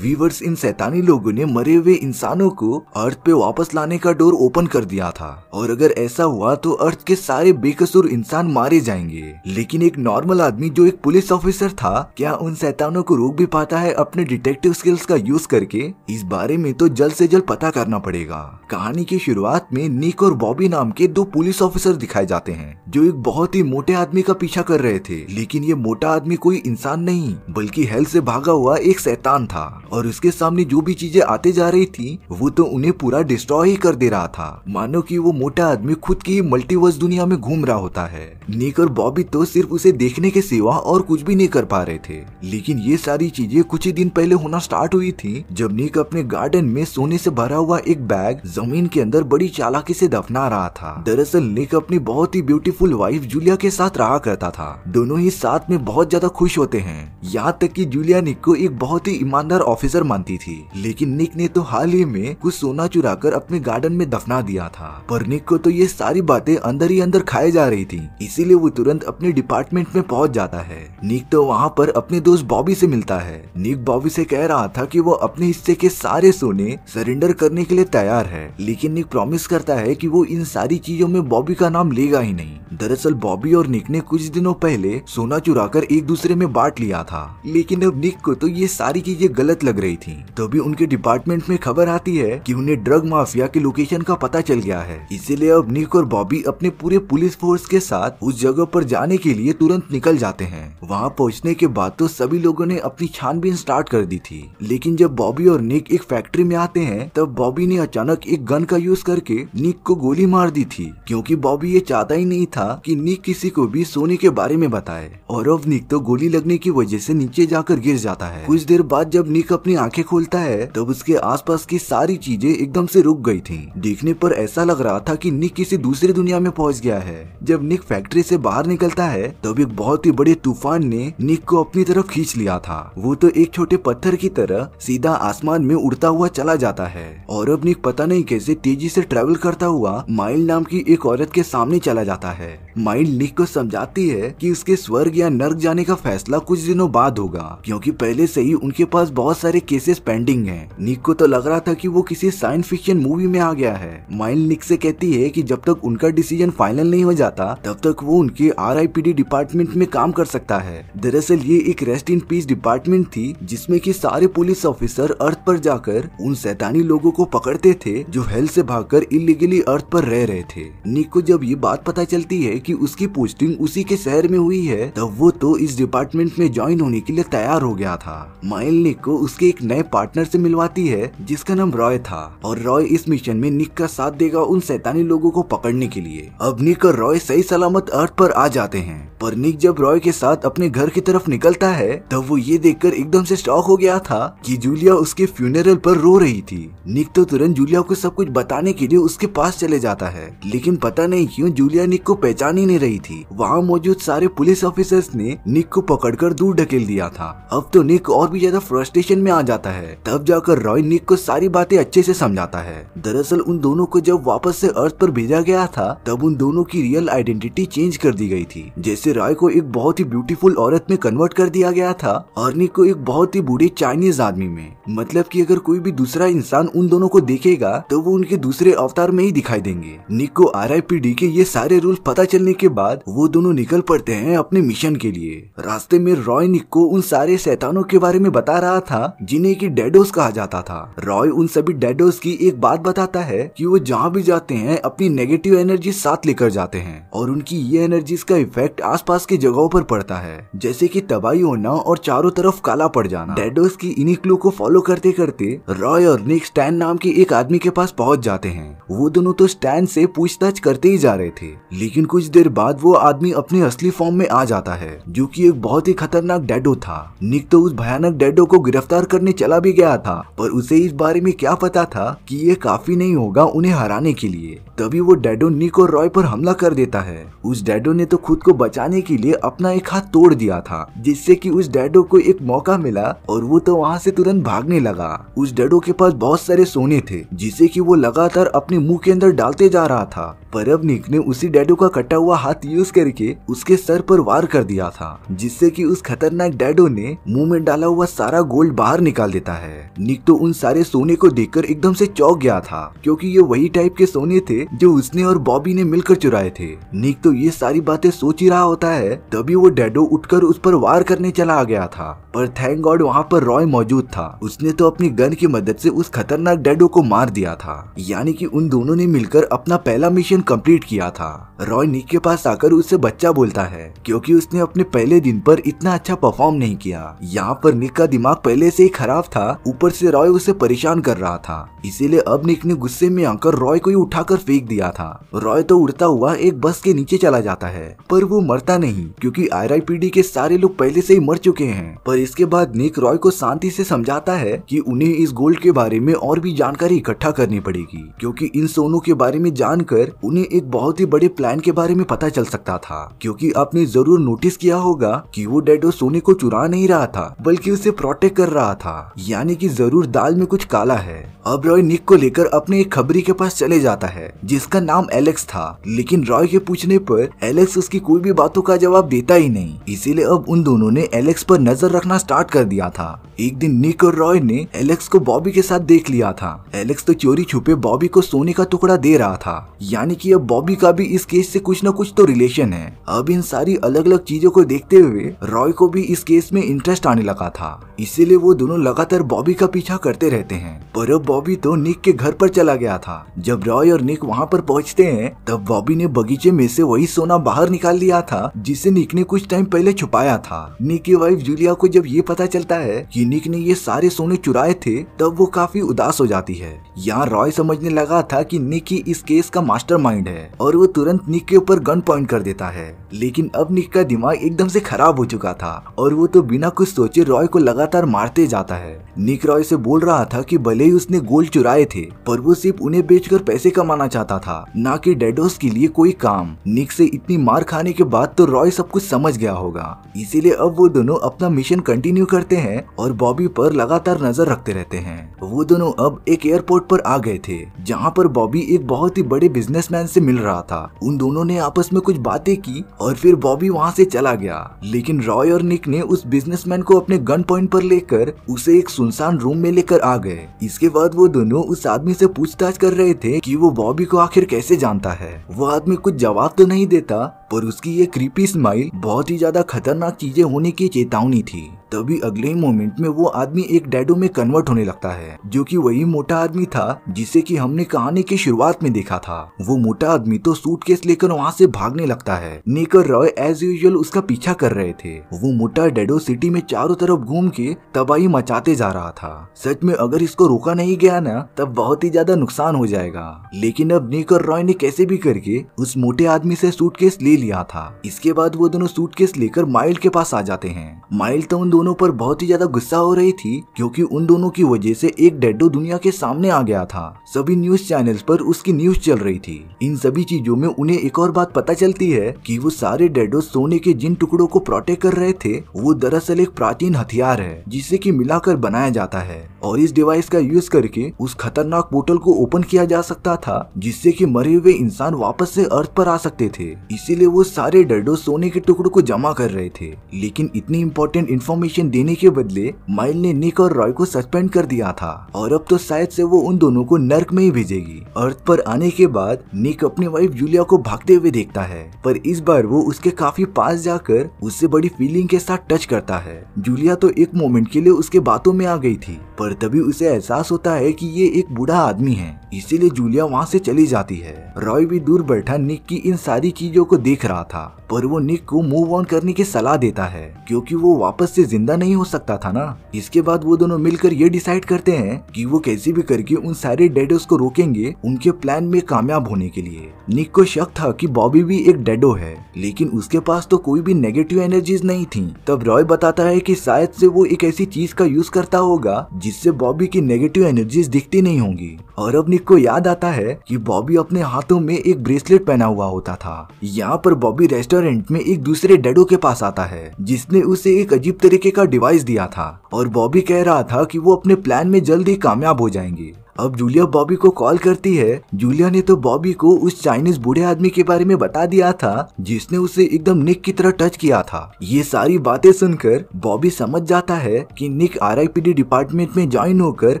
Viewers इन सैतानी लोगों ने मरे हुए इंसानों को अर्थ पे वापस लाने का डोर ओपन कर दिया था और अगर ऐसा हुआ तो अर्थ के सारे बेकसूर इंसान मारे जाएंगे लेकिन एक नॉर्मल आदमी जो एक पुलिस ऑफिसर था क्या उन सैतानों को रोक भी पाता है अपने डिटेक्टिव स्किल्स का यूज करके इस बारे में तो जल्द से जल्द पता करना पड़ेगा कहानी की शुरुआत में निक और बॉबी नाम के दो पुलिस ऑफिसर दिखाए जाते हैं जो एक बहुत ही मोटे आदमी का पीछा कर रहे थे लेकिन ये मोटा आदमी कोई इंसान नहीं बल्कि हेल से भागा हुआ एक सैतान था और उसके सामने जो भी चीजें आते जा रही थी वो तो उन्हें पूरा डिस्ट्रॉय ही कर दे रहा था मानो कि वो मोटा आदमी खुद की मल्टीवर्स दुनिया में घूम रहा होता है निक और बॉबी तो सिर्फ उसे देखने के सिवा और कुछ भी नहीं कर पा रहे थे लेकिन ये सारी चीजें कुछ ही दिन पहले होना स्टार्ट हुई थी जब निक अपने गार्डन में सोने से भरा हुआ एक बैग जमीन के अंदर बड़ी चालाकी से दफना रहा था दरअसल निक अपनी बहुत ही ब्यूटीफुल वाइफ जूलिया के साथ रहा करता था दोनों ही साथ में बहुत ज्यादा खुश होते हैं यहाँ तक कि जूलिया निक को एक बहुत ही ईमानदार ऑफिसर मानती थी लेकिन निक ने तो हाल ही में कुछ सोना चुरा कर अपने गार्डन में दफना दिया था पर निक को तो ये सारी बातें अंदर ही अंदर खाए जा रही थी इसीलिए वो तुरंत अपने डिपार्टमेंट में पहुंच जाता है निक तो वहाँ पर अपने दोस्त बॉबी से मिलता है निक बॉबी से कह रहा था कि वो अपने हिस्से के सारे सोने सरेंडर करने के लिए तैयार है लेकिन निक प्रॉमिस करता है कि वो इन सारी चीजों में बॉबी का नाम लेगा ही नहीं दरअसल बॉबी और निक ने कुछ दिनों पहले सोना चुराकर एक दूसरे में बांट लिया था लेकिन अब निक को तो ये सारी चीजें गलत लग रही थी तभी उनके डिपार्टमेंट में खबर आती है कि उन्हें ड्रग माफिया के लोकेशन का पता चल गया है इसीलिए अब निक और बॉबी अपने पूरे पुलिस फोर्स के साथ उस जगह पर जाने के लिए तुरंत निकल जाते हैं वहाँ पहुँचने के बाद तो सभी लोगों ने अपनी छानबीन स्टार्ट कर दी थी लेकिन जब बॉबी और निक एक फैक्ट्री में आते हैं तब बॉबी ने अचानक एक गन का यूज करके निक को गोली मार दी थी क्योंकि बॉबी ये चाहता ही नहीं था कि निक किसी को भी सोने के बारे में बताए और अब निक तो गोली लगने की वजह से नीचे जाकर गिर जाता है कुछ देर बाद जब निक अपनी आंखें खोलता है तब उसके आसपास की सारी चीजें एकदम से रुक गई थीं। देखने पर ऐसा लग रहा था कि निक किसी दूसरी दुनिया में पहुंच गया है जब निक फैक्ट्री से बाहर निकलता है तब एक बहुत ही बड़े तूफान ने निक को अपनी तरफ खींच लिया था वो तो एक छोटे पत्थर की तरह सीधा आसमान में उड़ता हुआ चला जाता है और अब निक पता नहीं कैसे तेजी से ट्रेवल करता हुआ माइल नाम की एक औरत के सामने चला जाता है माइल निक को समझाती है की उसके स्वर्ग या नर्क जाने का फैसला कुछ दिनों बाद होगा क्योंकि पहले से ही उनके पास बहुत सारे केसेस पेंडिंग हैं निक को तो लग रहा था कि वो किसी साइंस फिक्शन मूवी में आ गया है माइल निक से कहती है कि जब तक उनका डिसीजन फाइनल नहीं हो जाता तब तक वो उनके आरआईपीडी डिपार्टमेंट में काम कर सकता है दरअसल ये एक रेस्ट इन पीस डिपार्टमेंट थी जिसमे की सारे पुलिस ऑफिसर अर्थ पर जाकर उन सैतानी लोगो को पकड़ते थे जो हेल्थ ऐसी भाग इलीगली अर्थ पर रह रहे थे निक को जब ये बात पता चलती है की उसकी पोस्टिंग उसी के शहर में हुई है तब वो तो इस डिपार्टमेंट में ज्वाइन होने के लिए तैयार हो गया था माइल निक को उस उसके एक नए पार्टनर से मिलवाती है जिसका नाम रॉय था और रॉय इस मिशन में निक का साथ देगा उन सैतानी लोगों को पकड़ने के लिए अब निक और रॉय सही सलामत अर्थ पर आ जाते हैं पर निक जब रॉय के साथ अपने घर की तरफ निकलता है तब वो ये देखकर एकदम से स्टॉक हो गया था कि जूलिया उसके फ्यूनरल पर रो रही थी निक तो तुरंत जूलिया को सब कुछ बताने के लिए उसके पास चले जाता है लेकिन पता नहीं क्यों जूलिया निक को पहचान ही नहीं रही थी वहाँ मौजूद सारे पुलिस ऑफिसर्स ने निक को पकड़कर दूर ढकेल दिया था अब तो निक और भी ज्यादा फ्रस्ट्रेशन में आ जाता है तब जाकर रॉय निक को सारी बातें अच्छे से समझाता है दरअसल उन दोनों को जब वापस से अर्थ पर भेजा गया था तब उन दोनों की रियल आइडेंटिटी चेंज कर दी गई थी जैसे रॉय को एक बहुत ही ब्यूटीफुल औरत में कन्वर्ट कर दिया गया था और निक को एक बहुत ही बूढ़े चाइनीज आदमी में मतलब की अगर कोई भी दूसरा इंसान उन दोनों को देखेगा तो वो उनके दूसरे अवतार में ही दिखाई देंगे निक को आर के ये सारे रूल पता चलने के बाद वो दोनों निकल पड़ते हैं अपने मिशन के लिए रास्ते में रॉय निक को उन सारे शैतानों के बारे में बता रहा था जिन्हें की डेडोस कहा जाता था रॉय उन सभी डेडोस की एक बात बताता है कि वो जहाँ भी जाते हैं अपनी नेगेटिव एनर्जी साथ लेकर जाते हैं और उनकी ये एनर्जीज का इफेक्ट आसपास की जगहों पर पड़ता है जैसे की तबाही होना और चारों तरफ काला पड़ जाना डेडोस की इन्हीं क्लू को फॉलो करते करते रॉय और निक स्टैन नाम के एक आदमी के पास पहुंच जाते हैं वो दोनों तो स्टैन से पूछताछ करते ही जा रहे थे लेकिन कुछ देर बाद वो आदमी अपने असली फॉर्म में आ जाता है जो कि एक बहुत ही खतरनाक डेडो था निक तो उस भयानक डेडो को गिरफ्तार करने चला भी गया था पर उसे इस बारे में क्या पता था कि ये काफी नहीं होगा उन्हें हराने के लिए तभी वो डैडो निक और रॉय पर हमला कर देता है उस डेडो ने तो खुद को बचाने के लिए अपना एक हाथ तोड़ दिया था जिससे कि उस डेडो को एक मौका मिला और वो तो वहाँ से तुरंत भागने लगा उस डेडो के पास बहुत सारे सोने थे जिसे की वो लगातार अपने मुँह के अंदर डालते जा रहा था पर अब निक ने उसी डैडो का कटा हुआ हाथ यूज करके उसके सर पर वार कर दिया था जिससे कि उस खतरनाक डैडो ने मुंह में डाला हुआ सारा गोल्ड बाहर निकाल देता है निक तो उन सारे सोने को देखकर एकदम से चौक गया था क्योंकि ये वही टाइप के सोने थे जो उसने और बॉबी ने मिलकर चुराए थे निक तो ये सारी बातें सोच ही रहा होता है तभी वो डेडो उठकर उस पर वार करने चला आ गया था पर थैंक गॉड वहाँ पर रॉय मौजूद था उसने तो अपनी गन की मदद से उस खतरनाक डेडो को मार दिया था यानी कि उन दोनों ने मिलकर अपना पहला मिशन कंप्लीट किया था रॉय निक के पास आकर उससे बच्चा बोलता है क्योंकि उसने अपने पहले दिन पर इतना अच्छा परफॉर्म नहीं किया यहाँ पर निक का दिमाग पहले से ही खराब था ऊपर से रॉय उसे परेशान कर रहा था इसीलिए अब निक ने गुस्से में आकर रॉय को ही उठाकर फेंक फेंक दिया था रॉय तो उड़ता हुआ एक बस के नीचे चला जाता है पर वो मरता नहीं क्योंकि आरआईपीडी के सारे लोग पहले से ही मर चुके हैं पर इसके बाद निक रॉय को शांति से समझाता है कि उन्हें इस गोल्ड के बारे में और भी जानकारी इकट्ठा करनी पड़ेगी क्योंकि इन सोनों के बारे में जानकर उन्हें एक बहुत ही बड़े प्लान के बारे में पता चल सकता था क्योंकि आपने जरूर नोटिस किया होगा कि वो डेडो सोने को चुरा नहीं रहा था बल्कि उसे प्रोटेक्ट कर रहा था यानी कि जरूर दाल में कुछ काला है अब रॉय निक को लेकर अपने एक खबरी के पास चले जाता है जिसका नाम एलेक्स था लेकिन रॉय के पूछने पर एलेक्स उसकी कोई भी बातों का जवाब देता ही नहीं इसीलिए अब उन दोनों ने एलेक्स पर नजर रखना स्टार्ट कर दिया था एक दिन निक और रॉय ने एलेक्स को बॉबी के साथ देख लिया था एलेक्स तो चोरी छुपे बॉबी को सोने का टुकड़ा दे रहा था यानी कि अब बॉबी का भी इस केस से कुछ न कुछ तो रिलेशन है अब इन सारी अलग अलग चीजों को देखते हुए रॉय को भी इस केस में इंटरेस्ट आने लगा था इसीलिए वो दोनों लगातार बॉबी का पीछा करते रहते हैं पर अब बॉबी तो निक के घर पर चला गया था जब रॉय और निक वहाँ वहाँ पर पहुँचते हैं तब बॉबी ने बगीचे में से वही सोना बाहर निकाल लिया था जिसे निक ने कुछ टाइम पहले छुपाया था निक की वाइफ जूलिया को जब ये पता चलता है कि निक ने ये सारे सोने चुराए थे तब वो काफी उदास हो जाती है यहाँ रॉय समझने लगा था कि निक ही इस केस का माइंड है और वो तुरंत निक के ऊपर गन पॉइंट कर देता है लेकिन अब निक का दिमाग एकदम से खराब हो चुका था और वो तो बिना कुछ सोचे रॉय को लगातार मारते जाता है निक रॉय से बोल रहा था कि भले ही उसने गोल्ड चुराए थे पर वो सिर्फ उन्हें बेचकर पैसे कमाना चाहता चाहता था ना कि डेडोस के लिए कोई काम निक से इतनी मार खाने के बाद तो रॉय सब कुछ समझ गया होगा इसीलिए अब वो दोनों अपना मिशन कंटिन्यू करते हैं और बॉबी पर लगातार नजर रखते रहते हैं वो दोनों अब एक एयरपोर्ट पर आ गए थे जहाँ पर बॉबी एक बहुत ही बड़े बिजनेसमैन से मिल रहा था उन दोनों ने आपस में कुछ बातें की और फिर बॉबी वहाँ से चला गया लेकिन रॉय और निक ने उस बिजनेस को अपने गन पॉइंट पर लेकर उसे एक सुनसान रूम में लेकर आ गए इसके बाद वो दोनों उस आदमी ऐसी पूछताछ कर रहे थे की वो बॉबी को को आखिर कैसे जानता है वो आदमी कुछ जवाब तो नहीं देता पर उसकी ये क्रीपी स्माइल बहुत ही ज्यादा खतरनाक चीजें होने की चेतावनी थी तभी अगले ही मोमेंट में वो आदमी एक डैडो में कन्वर्ट होने लगता है जो कि वही मोटा आदमी था जिसे कि हमने कहानी की शुरुआत में देखा था वो मोटा आदमी तो सूटकेस लेकर वहाँ से भागने लगता है नेकर रॉय एज यूजल उसका पीछा कर रहे थे वो मोटा डेडो सिटी में चारों तरफ घूम के तबाही मचाते जा रहा था सच में अगर इसको रोका नहीं गया ना तब बहुत ही ज्यादा नुकसान हो जाएगा लेकिन अब नेकर रॉय ने कैसे भी करके उस मोटे आदमी से सूटकेस ले लिया था इसके बाद वो दोनों सूटकेस लेकर माइल्ड के पास आ जाते हैं माइल्ड तो उन दोनों पर बहुत ही ज्यादा गुस्सा हो रही थी क्योंकि उन दोनों की वजह से एक डेडो दुनिया के सामने आ गया था सभी न्यूज चैनल पर उसकी न्यूज चल रही थी इन सभी चीजों में उन्हें एक और बात पता चलती है की वो सारे डेडो सोने के जिन टुकड़ों को प्रोटेक्ट कर रहे थे वो दरअसल एक प्राचीन हथियार है जिसे की मिलाकर बनाया जाता है और इस डिवाइस का यूज करके उस खतरनाक पोर्टल को ओपन किया जा सकता था जिससे की मरे हुए इंसान वापस ऐसी अर्थ पर आ सकते थे इसीलिए लिए वो सारे डडो सोने के टुकड़ों को जमा कर रहे थे लेकिन इतनी इम्पोर्टेंट इन्फॉर्मेशन देने के बदले माइल ने निक और रॉय को सस्पेंड कर दिया था और अब तो शायद से वो उन दोनों को नर्क में ही भेजेगी अर्थ पर आने के बाद निक अपनी वाइफ जूलिया को भागते हुए देखता है पर इस बार वो उसके काफी पास जाकर उससे बड़ी फीलिंग के साथ टच करता है जूलिया तो एक मोमेंट के लिए उसके बातों में आ गई थी पर तभी उसे एहसास होता है की ये एक बूढ़ा आदमी है इसीलिए जूलिया वहाँ से चली जाती है रॉय भी दूर बैठा निक की इन सारी चीजों को देख देख रहा था पर वो निक को मूव ऑन करने की सलाह देता है क्योंकि वो वापस से जिंदा नहीं हो सकता था ना इसके बाद वो दोनों मिलकर ये डिसाइड करते हैं कि वो कैसे भी करके उन सारे डेडोस को रोकेंगे उनके प्लान में कामयाब होने के लिए निक को शक था कि बॉबी भी एक डेडो है लेकिन उसके पास तो कोई भी नेगेटिव एनर्जीज नहीं थी तब रॉय बताता है की शायद से वो एक ऐसी चीज का यूज करता होगा जिससे बॉबी की नेगेटिव एनर्जीज दिखती नहीं होंगी और अब निक को याद आता है की बॉबी अपने हाथों में एक ब्रेसलेट पहना हुआ होता था यहाँ पर बॉबी रेस्टर रेस्टोरेंट में एक दूसरे डेडो के पास आता है जिसने उसे एक अजीब तरीके का डिवाइस दिया था और बॉबी कह रहा था कि वो अपने प्लान में जल्द ही कामयाब हो जाएंगे अब जूलिया बॉबी को कॉल करती है जूलिया ने तो बॉबी को उस चाइनीज बूढ़े आदमी के बारे में बता दिया था जिसने उसे एकदम निक की तरह टच किया था ये सारी बातें सुनकर बॉबी समझ जाता है कि निक आरआईपीडी डिपार्टमेंट में ज्वाइन होकर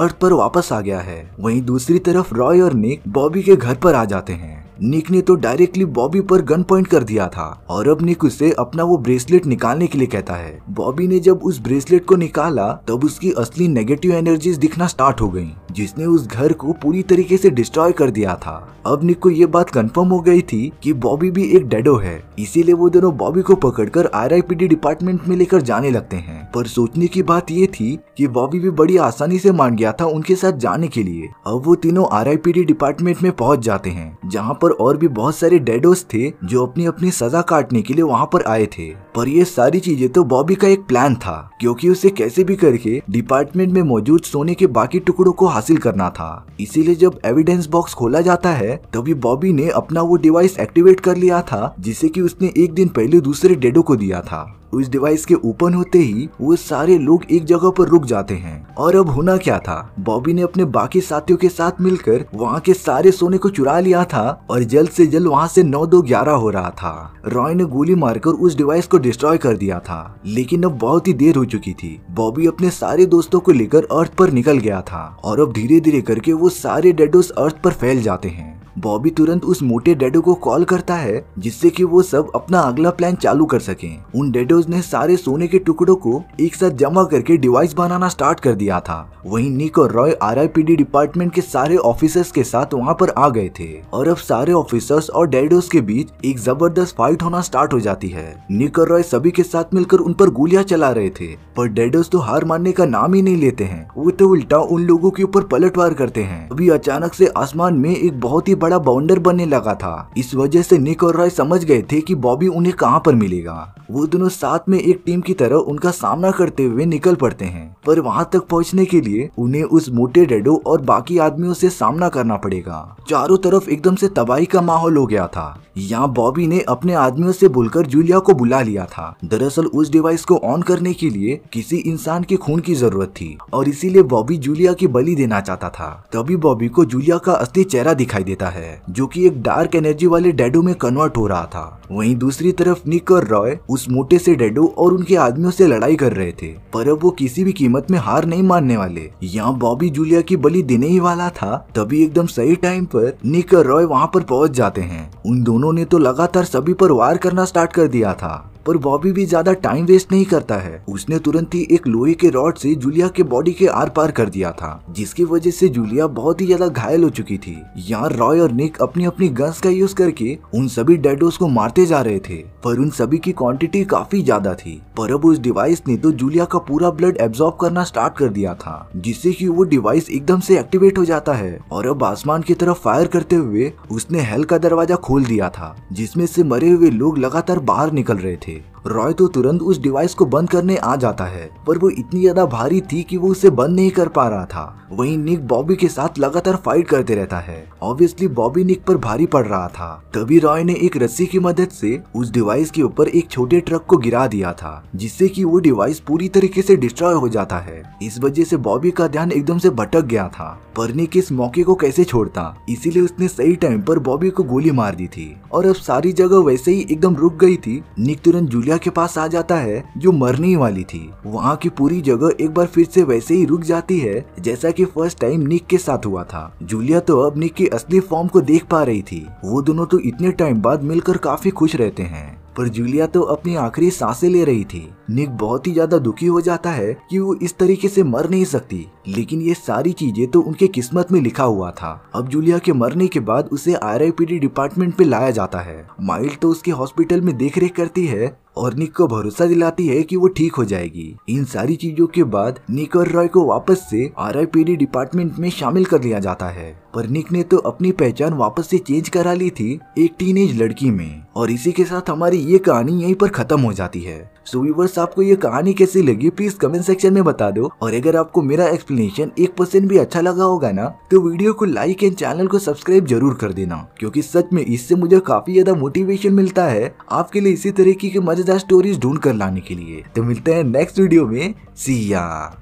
अर्थ पर वापस आ गया है वहीं दूसरी तरफ रॉय और निक बॉबी के घर पर आ जाते हैं निक ने तो डायरेक्टली बॉबी पर गन पॉइंट कर दिया था और अब निक उसे अपना वो ब्रेसलेट निकालने के लिए कहता है बॉबी ने जब उस ब्रेसलेट को निकाला तब उसकी असली नेगेटिव एनर्जीज दिखना स्टार्ट हो गई जिसने उस घर को पूरी तरीके से डिस्ट्रॉय कर दिया था अब निक को ये बात कंफर्म हो गई थी कि बॉबी भी एक डेडो है इसीलिए वो दोनों बॉबी को पकड़कर आरआईपीडी डिपार्टमेंट में लेकर जाने लगते हैं पर सोचने की बात ये थी कि बॉबी भी बड़ी आसानी से मान गया था उनके साथ जाने के लिए अब वो तीनों आरआईपीडी डिपार्टमेंट में पहुंच जाते हैं जहाँ पर और भी बहुत सारे डेडोस थे जो अपनी अपनी सजा काटने के लिए वहाँ पर आए थे पर ये सारी चीजें तो बॉबी का एक प्लान था क्योंकि उसे कैसे भी करके डिपार्टमेंट में मौजूद सोने के बाकी टुकड़ों को हासिल करना था इसीलिए जब एविडेंस बॉक्स खोला जाता है तभी बॉबी ने अपना वो डिवाइस एक्टिवेट कर लिया था जिसे की उसने एक दिन पहले दूसरे डेडो को दिया था उस डिवाइस के ओपन होते ही वो सारे लोग एक जगह पर रुक जाते हैं और अब होना क्या था बॉबी ने अपने बाकी साथियों के साथ मिलकर वहाँ के सारे सोने को चुरा लिया था और जल्द से जल्द वहाँ से नौ दो ग्यारह हो रहा था रॉय ने गोली मारकर उस डिवाइस को डिस्ट्रॉय कर दिया था लेकिन अब बहुत ही देर हो चुकी थी बॉबी अपने सारे दोस्तों को लेकर अर्थ पर निकल गया था और अब धीरे धीरे करके वो सारे डेडोस अर्थ पर फैल जाते हैं बॉबी तुरंत उस मोटे डेडो को कॉल करता है जिससे कि वो सब अपना अगला प्लान चालू कर सके उन डेडोज ने सारे सोने के टुकड़ों को एक साथ जमा करके डिवाइस बनाना स्टार्ट कर दिया था वहीं निक और रॉय आरआईपीडी डिपार्टमेंट के सारे ऑफिसर्स के साथ वहाँ पर आ गए थे और अब सारे ऑफिसर्स और डेडोज के बीच एक जबरदस्त फाइट होना स्टार्ट हो जाती है निक और रॉय सभी के साथ मिलकर उन पर गोलियां चला रहे थे पर डेडोज तो हार मानने का नाम ही नहीं लेते हैं वो तो उल्टा उन लोगों के ऊपर पलटवार करते हैं अभी अचानक से आसमान में एक बहुत ही बड़ा बाउंडर बनने लगा था इस वजह से निक और रॉय समझ गए थे कि बॉबी उन्हें कहां पर मिलेगा वो दोनों साथ में एक टीम की तरह उनका सामना करते हुए निकल पड़ते हैं पर वहां तक पहुंचने के लिए उन्हें उस मोटे डेडो और बाकी आदमियों से सामना करना पड़ेगा चारों तरफ एकदम से तबाही का माहौल हो गया था यहाँ बॉबी ने अपने आदमियों से बोलकर जूलिया को बुला लिया था दरअसल उस डिवाइस को ऑन करने के लिए किसी इंसान के खून की जरूरत थी और इसीलिए बॉबी जूलिया की बलि देना चाहता था तभी बॉबी को जूलिया का असली चेहरा दिखाई देता है जो कि एक डार्क एनर्जी वाले डेडो में कन्वर्ट हो रहा था वहीं दूसरी तरफ निक और रॉय उस मोटे से डेडो और उनके आदमियों से लड़ाई कर रहे थे पर अब वो किसी भी कीमत में हार नहीं मानने वाले यहाँ बॉबी जूलिया की बलि देने ही वाला था तभी एकदम सही टाइम पर निक और रॉय वहाँ पर पहुँच जाते हैं उन दोनों ने तो लगातार सभी पर वार करना स्टार्ट कर दिया था पर बॉबी भी ज्यादा टाइम वेस्ट नहीं करता है उसने तुरंत ही एक लोहे के रॉड से जूलिया के बॉडी के आर पार कर दिया था जिसकी वजह से जूलिया बहुत ही ज्यादा घायल हो चुकी थी यहाँ रॉय और निक अपनी अपनी गन्स का यूज करके उन सभी डेडोस को मारते जा रहे थे पर उन सभी की क्वांटिटी काफी ज्यादा थी पर अब उस डिवाइस ने तो जूलिया का पूरा ब्लड एब्जॉर्ब करना स्टार्ट कर दिया था जिससे कि वो डिवाइस एकदम से एक्टिवेट हो जाता है और अब आसमान की तरफ फायर करते हुए उसने हेल का दरवाजा खोल दिया था जिसमें से मरे हुए लोग लगातार बाहर निकल रहे थे रॉय तो तुरंत उस डिवाइस को बंद करने आ जाता है पर वो इतनी ज्यादा भारी थी कि वो उसे बंद नहीं कर पा रहा था वहीं निक बॉबी के साथ लगातार फाइट करते रहता है ऑब्वियसली बॉबी निक पर भारी पड़ रहा था तभी रॉय ने एक रस्सी की मदद से उस डिवाइस के ऊपर एक छोटे ट्रक को गिरा दिया था जिससे कि वो डिवाइस पूरी तरीके से डिस्ट्रॉय हो जाता है इस वजह से बॉबी का ध्यान एकदम से भटक गया था पर निक इस मौके को कैसे छोड़ता इसीलिए उसने सही टाइम पर बॉबी को गोली मार दी थी और अब सारी जगह वैसे ही एकदम रुक गई थी निक तुरंत जूलिया दिव्या के पास आ जाता है जो मरने वाली थी वहाँ की पूरी जगह एक बार फिर से वैसे ही रुक जाती है जैसा कि फर्स्ट टाइम निक के साथ हुआ था जूलिया तो अब निक के असली फॉर्म को देख पा रही थी वो दोनों तो इतने टाइम बाद मिलकर काफी खुश रहते हैं पर जूलिया तो अपनी आखिरी सांसें ले रही थी निक बहुत ही ज्यादा दुखी हो जाता है कि वो इस तरीके से मर नहीं सकती लेकिन ये सारी चीजें तो उनके किस्मत में लिखा हुआ था अब जूलिया के मरने के बाद उसे आर डिपार्टमेंट पे लाया जाता है माइल्ड तो उसके हॉस्पिटल में देख करती है और निक को भरोसा दिलाती है कि वो ठीक हो जाएगी इन सारी चीजों के बाद निक और रॉय को वापस से आरआईपीडी डिपार्टमेंट में शामिल कर लिया जाता है पर निक ने तो अपनी पहचान वापस से चेंज करा ली थी एक टीनेज लड़की में और इसी के साथ हमारी ये कहानी यहीं पर खत्म हो जाती है सो so, व्यूवर्स आपको ये कहानी कैसी लगी प्लीज कमेंट सेक्शन में बता दो और अगर आपको मेरा एक्सप्लेनेशन एक परसेंट भी अच्छा लगा होगा ना तो वीडियो को लाइक एंड चैनल को सब्सक्राइब जरूर कर देना क्योंकि सच में इससे मुझे काफी ज्यादा मोटिवेशन मिलता है आपके लिए इसी तरीके की मजेदार स्टोरीज ढूंढ कर लाने के लिए तो मिलते हैं नेक्स्ट वीडियो में सिया